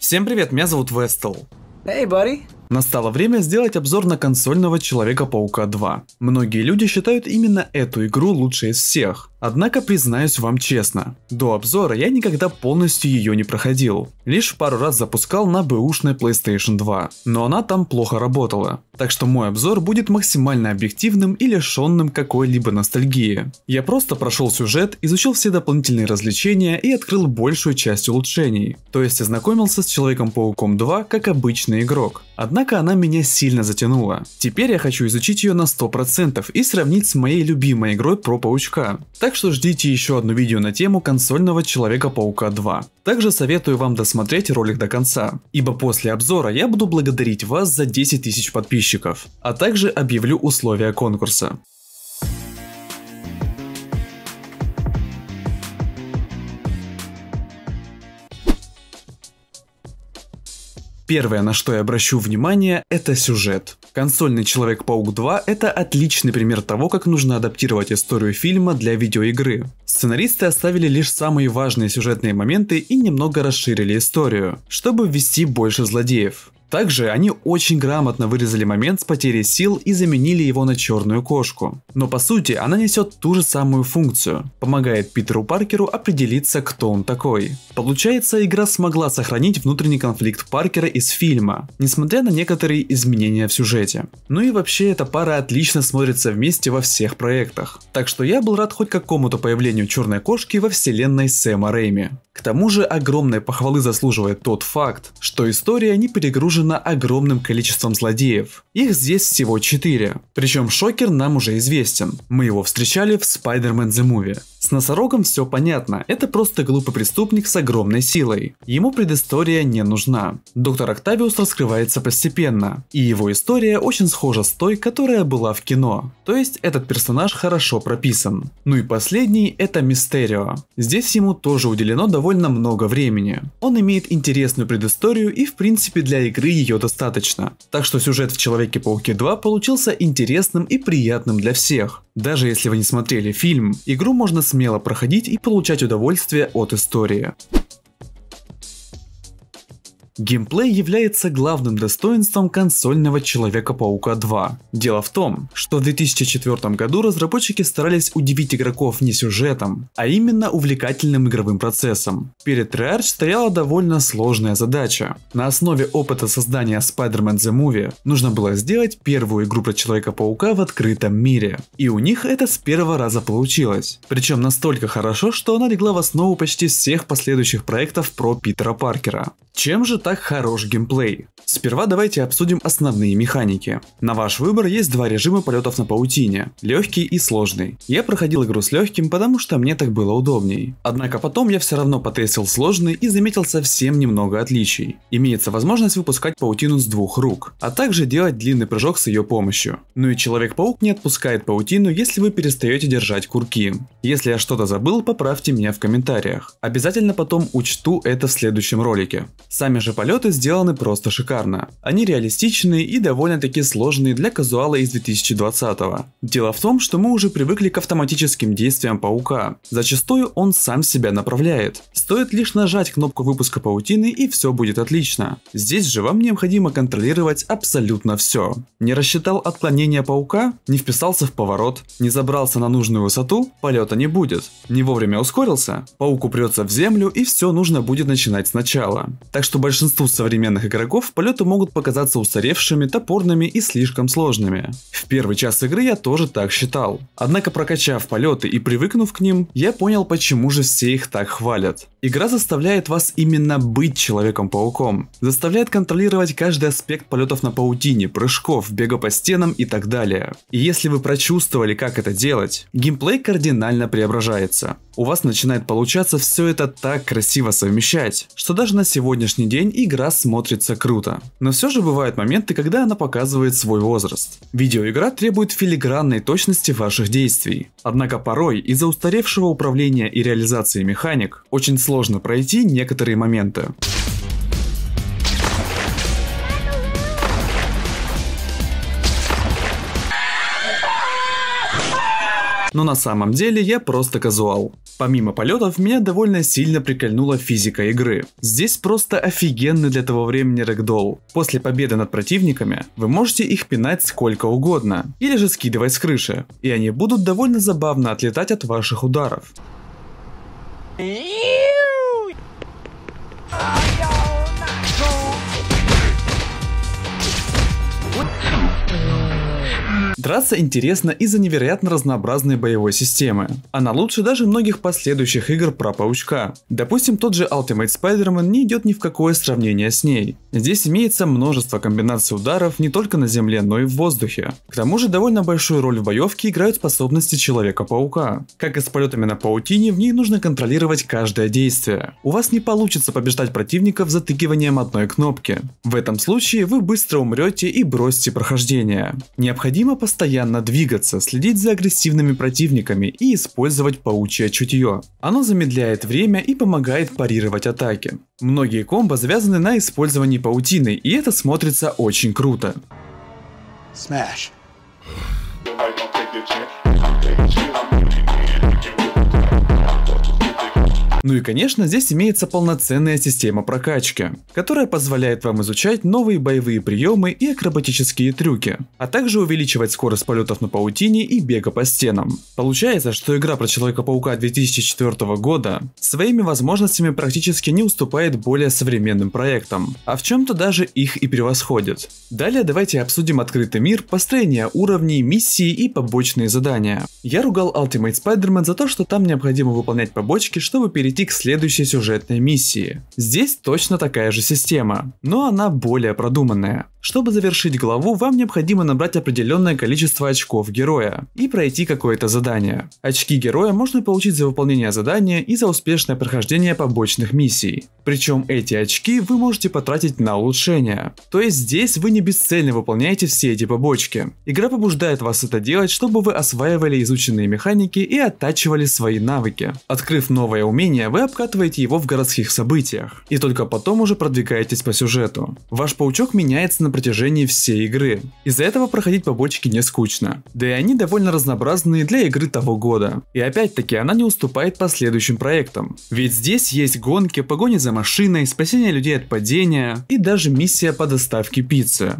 Всем привет, меня зовут Вестел. Hey, Настало время сделать обзор на консольного Человека-паука 2. Многие люди считают именно эту игру лучшей из всех. Однако, признаюсь вам честно, до обзора я никогда полностью ее не проходил. Лишь пару раз запускал на бэушной PlayStation 2, но она там плохо работала. Так что мой обзор будет максимально объективным и лишенным какой-либо ностальгии. Я просто прошел сюжет, изучил все дополнительные развлечения и открыл большую часть улучшений. То есть ознакомился с Человеком-пауком 2 как обычный игрок. Однако она меня сильно затянула. Теперь я хочу изучить ее на 100% и сравнить с моей любимой игрой про паучка. Так так что ждите еще одно видео на тему консольного Человека-паука 2. Также советую вам досмотреть ролик до конца, ибо после обзора я буду благодарить вас за 10 тысяч подписчиков, а также объявлю условия конкурса. Первое, на что я обращу внимание, это сюжет. Консольный Человек-паук 2 — это отличный пример того, как нужно адаптировать историю фильма для видеоигры. Сценаристы оставили лишь самые важные сюжетные моменты и немного расширили историю, чтобы ввести больше злодеев. Также они очень грамотно вырезали момент с потери сил и заменили его на черную кошку. Но по сути она несет ту же самую функцию, помогает Питеру Паркеру определиться, кто он такой. Получается, игра смогла сохранить внутренний конфликт Паркера из фильма, несмотря на некоторые изменения в сюжете. Ну и вообще эта пара отлично смотрится вместе во всех проектах. Так что я был рад хоть какому-то появлению черной кошки во вселенной Сэма Рэйми. К тому же огромной похвалы заслуживает тот факт, что история не перегружена окружена огромным количеством злодеев. Их здесь всего 4. Причем Шокер нам уже известен. Мы его встречали в Spider-Man The Movie. С носорогом все понятно, это просто глупый преступник с огромной силой. Ему предыстория не нужна. Доктор Октавиус раскрывается постепенно, и его история очень схожа с той, которая была в кино. То есть этот персонаж хорошо прописан. Ну и последний это Мистерио. Здесь ему тоже уделено довольно много времени. Он имеет интересную предысторию и в принципе для игры игры ее достаточно. Так что сюжет в Человеке-пауке 2 получился интересным и приятным для всех. Даже если вы не смотрели фильм, игру можно смело проходить и получать удовольствие от истории. Геймплей является главным достоинством консольного Человека-паука 2. Дело в том, что в 2004 году разработчики старались удивить игроков не сюжетом, а именно увлекательным игровым процессом. Перед Treyarch стояла довольно сложная задача. На основе опыта создания Spider-Man The Movie нужно было сделать первую игру про Человека-паука в открытом мире. И у них это с первого раза получилось. Причем настолько хорошо, что она легла в основу почти всех последующих проектов про Питера Паркера. Чем же так так хорош геймплей. Сперва давайте обсудим основные механики. На ваш выбор есть два режима полетов на паутине, легкий и сложный. Я проходил игру с легким, потому что мне так было удобней. Однако потом я все равно потестил сложный и заметил совсем немного отличий. Имеется возможность выпускать паутину с двух рук, а также делать длинный прыжок с ее помощью. Ну и Человек-паук не отпускает паутину, если вы перестаете держать курки. Если я что-то забыл, поправьте меня в комментариях. Обязательно потом учту это в следующем ролике. Сами же же полеты сделаны просто шикарно. Они реалистичные и довольно-таки сложные для казуала из 2020-го. Дело в том, что мы уже привыкли к автоматическим действиям паука. Зачастую он сам себя направляет. Стоит лишь нажать кнопку выпуска паутины и все будет отлично. Здесь же вам необходимо контролировать абсолютно все. Не рассчитал отклонение паука, не вписался в поворот, не забрался на нужную высоту, полета не будет. Не вовремя ускорился, паук упрется в землю и все нужно будет начинать сначала. Так что большинство большинству современных игроков полеты могут показаться устаревшими, топорными и слишком сложными. В первый час игры я тоже так считал. Однако прокачав полеты и привыкнув к ним, я понял, почему же все их так хвалят. Игра заставляет вас именно быть Человеком-пауком. Заставляет контролировать каждый аспект полетов на паутине, прыжков, бега по стенам и так далее. И если вы прочувствовали, как это делать, геймплей кардинально преображается. У вас начинает получаться все это так красиво совмещать, что даже на сегодняшний день игра смотрится круто. Но все же бывают моменты, когда она показывает свой возраст. Видеоигра требует филигранной точности ваших действий. Однако порой из-за устаревшего управления и реализации механик очень сложно пройти некоторые моменты. Но на самом деле я просто казуал. Помимо полетов, меня довольно сильно прикольнула физика игры. Здесь просто офигенный для того времени рэгдолл. После победы над противниками вы можете их пинать сколько угодно, или же скидывать с крыши, и они будут довольно забавно отлетать от ваших ударов. Драться интересно из-за невероятно разнообразной боевой системы. Она лучше даже многих последующих игр про паучка. Допустим, тот же Ultimate Spider-Man не идет ни в какое сравнение с ней. Здесь имеется множество комбинаций ударов не только на земле, но и в воздухе. К тому же довольно большую роль в боевке играют способности Человека-паука. Как и с полетами на паутине, в ней нужно контролировать каждое действие. У вас не получится побеждать противников затыкиванием одной кнопки. В этом случае вы быстро умрете и бросите прохождение. Необходимо посмотреть постоянно двигаться, следить за агрессивными противниками и использовать паучье чутье. Оно замедляет время и помогает парировать атаки. Многие комбо завязаны на использовании паутины, и это смотрится очень круто. Smash. Ну и конечно, здесь имеется полноценная система прокачки, которая позволяет вам изучать новые боевые приемы и акробатические трюки, а также увеличивать скорость полетов на паутине и бега по стенам. Получается, что игра про Человека-паука 2004 года своими возможностями практически не уступает более современным проектам, а в чем-то даже их и превосходит. Далее давайте обсудим открытый мир, построение уровней, миссии и побочные задания. Я ругал Ultimate Spider-Man за то, что там необходимо выполнять побочки, чтобы перейти перейти к следующей сюжетной миссии. Здесь точно такая же система, но она более продуманная. Чтобы завершить главу, вам необходимо набрать определенное количество очков героя и пройти какое-то задание. Очки героя можно получить за выполнение задания и за успешное прохождение побочных миссий. Причем эти очки вы можете потратить на улучшение. То есть здесь вы не бесцельно выполняете все эти побочки. Игра побуждает вас это делать, чтобы вы осваивали изученные механики и оттачивали свои навыки. Открыв новое умение, менее, вы обкатываете его в городских событиях, и только потом уже продвигаетесь по сюжету. Ваш паучок меняется на протяжении всей игры. Из-за этого проходить побочки не скучно, да и они довольно разнообразные для игры того года. И опять-таки она не уступает последующим проектам, ведь здесь есть гонки, погони за машиной, спасение людей от падения и даже миссия по доставке пиццы.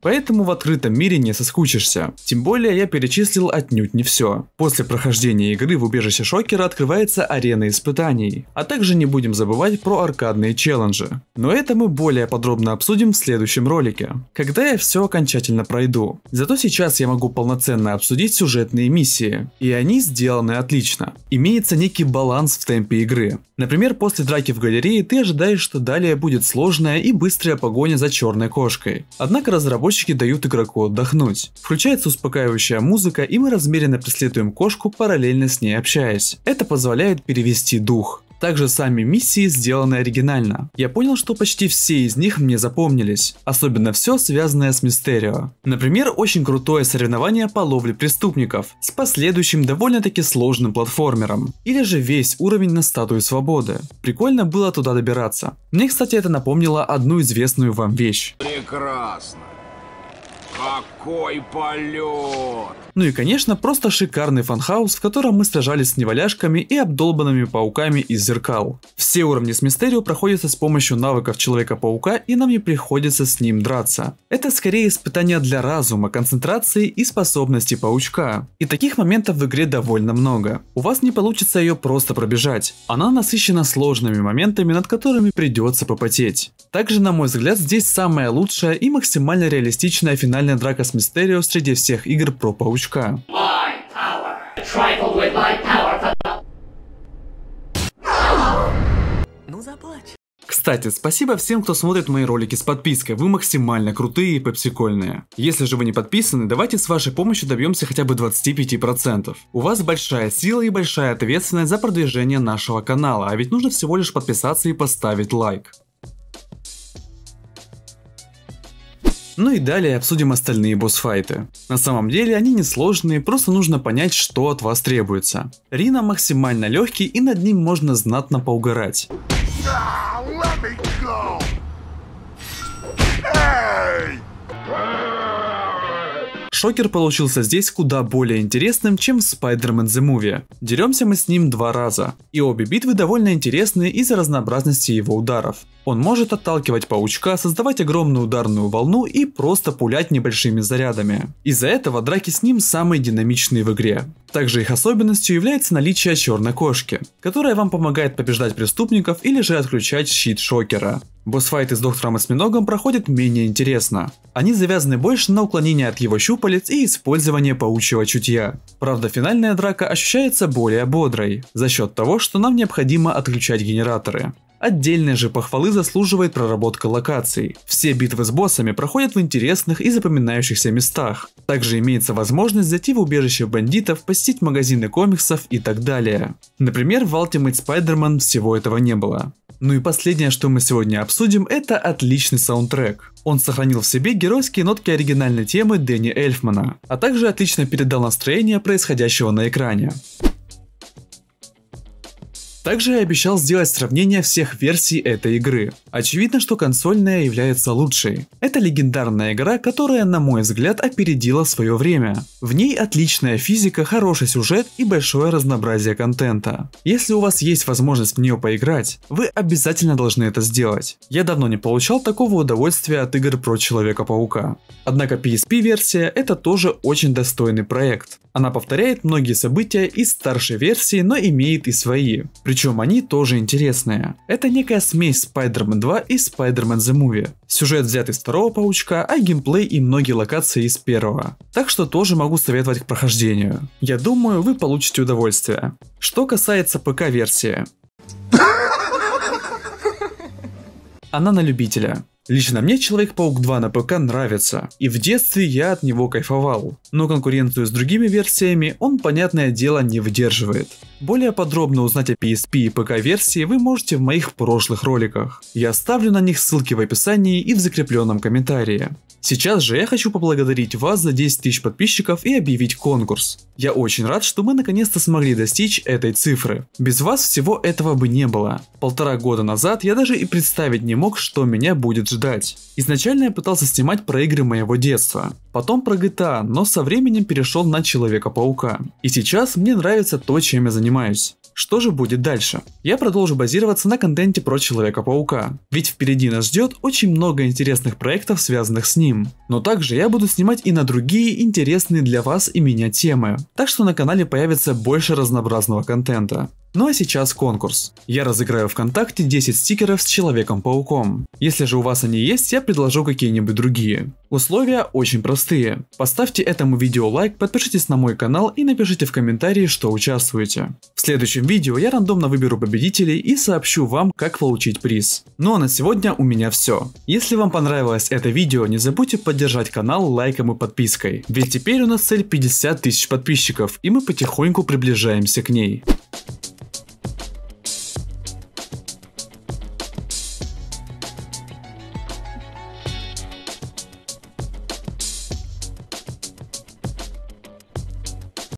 Поэтому в открытом мире не соскучишься. Тем более я перечислил отнюдь не все. После прохождения игры в убежище Шокера открывается арена испытаний. А также не будем забывать про аркадные челленджи. Но это мы более подробно обсудим в следующем ролике, когда я все окончательно пройду. Зато сейчас я могу полноценно обсудить сюжетные миссии. И они сделаны отлично. Имеется некий баланс в темпе игры. Например, после драки в галерее ты ожидаешь, что далее будет сложная и быстрая погоня за черной кошкой. Однако разработчики дают игроку отдохнуть. Включается успокаивающая музыка, и мы размеренно преследуем кошку, параллельно с ней общаясь. Это позволяет перевести дух. Также сами миссии сделаны оригинально. Я понял, что почти все из них мне запомнились, особенно все связанное с Мистерио. Например, очень крутое соревнование по ловле преступников с последующим довольно-таки сложным платформером, или же весь уровень на статую свободы. Прикольно было туда добираться. Мне, кстати, это напомнило одну известную вам вещь. Прекрасно. Как какой полет! Ну и, конечно, просто шикарный фанхаус, в котором мы сражались с неваляшками и обдолбанными пауками из зеркал. Все уровни с Мистерио проходятся с помощью навыков Человека-паука, и нам не приходится с ним драться. Это скорее испытание для разума, концентрации и способностей паучка. И таких моментов в игре довольно много. У вас не получится ее просто пробежать. Она насыщена сложными моментами, над которыми придется попотеть. Также, на мой взгляд, здесь самая лучшая и максимально реалистичная финальная драка Ас Мистерио среди всех игр про Паучка. Ну, Кстати, спасибо всем, кто смотрит мои ролики с подпиской, вы максимально крутые и пепсикольные. Если же вы не подписаны, давайте с вашей помощью добьемся хотя бы 25%. У вас большая сила и большая ответственность за продвижение нашего канала, а ведь нужно всего лишь подписаться и поставить лайк. Ну и далее обсудим остальные босс-файты. На самом деле они несложные, просто нужно понять, что от вас требуется. Рина максимально легкий и над ним можно знатно поугарать. Шокер получился здесь куда более интересным, чем в Spider-Man The Movie. Деремся мы с ним два раза, и обе битвы довольно интересные из-за разнообразности его ударов. Он может отталкивать паучка, создавать огромную ударную волну и просто пулять небольшими зарядами. Из-за этого драки с ним самые динамичные в игре. Также их особенностью является наличие черной кошки, которая вам помогает побеждать преступников или же отключать щит Шокера. Босс-файты с доктором Осьминогом проходят менее интересно. Они завязаны больше на уклонение от его щупалец и использование паучьего чутья. Правда, финальная драка ощущается более бодрой, за счет того, что нам необходимо отключать генераторы. Отдельные же похвалы заслуживает проработка локаций. Все битвы с боссами проходят в интересных и запоминающихся местах. Также имеется возможность зайти в убежище бандитов, посетить магазины комиксов и так далее. Например, в Ultimate Spider-Man всего этого не было. Ну и последнее, что мы сегодня обсудим, это отличный саундтрек. Он сохранил в себе геройские нотки оригинальной темы Дэнни Эльфмана, а также отлично передал настроение происходящего на экране. Также я обещал сделать сравнение всех версий этой игры. Очевидно, что консольная является лучшей. Это легендарная игра, которая, на мой взгляд, опередила свое время. В ней отличная физика, хороший сюжет и большое разнообразие контента. Если у вас есть возможность в нее поиграть, вы обязательно должны это сделать. Я давно не получал такого удовольствия от игр про Человека-паука. Однако PSP-версия это тоже очень достойный проект. Она повторяет многие события из старшей версии, но имеет и свои. Причем причем они тоже интересные. Это некая смесь Spider-Man 2 и Spider-Man The Movie. Сюжет взят из второго паучка, а геймплей и многие локации из первого. Так что тоже могу советовать к прохождению. Я думаю, вы получите удовольствие. Что касается ПК-версии. Она на любителя. Лично мне Человек-паук 2 на ПК нравится, и в детстве я от него кайфовал, но конкуренцию с другими версиями он, понятное дело, не выдерживает. Более подробно узнать о PSP и ПК версии вы можете в моих прошлых роликах. Я оставлю на них ссылки в описании и в закрепленном комментарии. Сейчас же я хочу поблагодарить вас за 10 тысяч подписчиков и объявить конкурс. Я очень рад, что мы наконец-то смогли достичь этой цифры. Без вас всего этого бы не было. Полтора года назад я даже и представить не мог, что меня будет ждать ждать. Изначально я пытался снимать про игры моего детства, потом про GTA, но со временем перешел на Человека-паука. И сейчас мне нравится то, чем я занимаюсь. Что же будет дальше? Я продолжу базироваться на контенте про Человека-паука, ведь впереди нас ждет очень много интересных проектов, связанных с ним. Но также я буду снимать и на другие интересные для вас и меня темы, так что на канале появится больше разнообразного контента. Ну а сейчас конкурс. Я разыграю ВКонтакте 10 стикеров с Человеком-пауком. Если же у вас они есть, я предложу какие-нибудь другие. Условия очень простые. Поставьте этому видео лайк, подпишитесь на мой канал и напишите в комментарии, что участвуете. В следующем видео я рандомно выберу победителей и сообщу вам, как получить приз. Ну а на сегодня у меня все. Если вам понравилось это видео, не забудьте поддержать канал лайком и подпиской. Ведь теперь у нас цель 50 тысяч подписчиков, и мы потихоньку приближаемся к ней.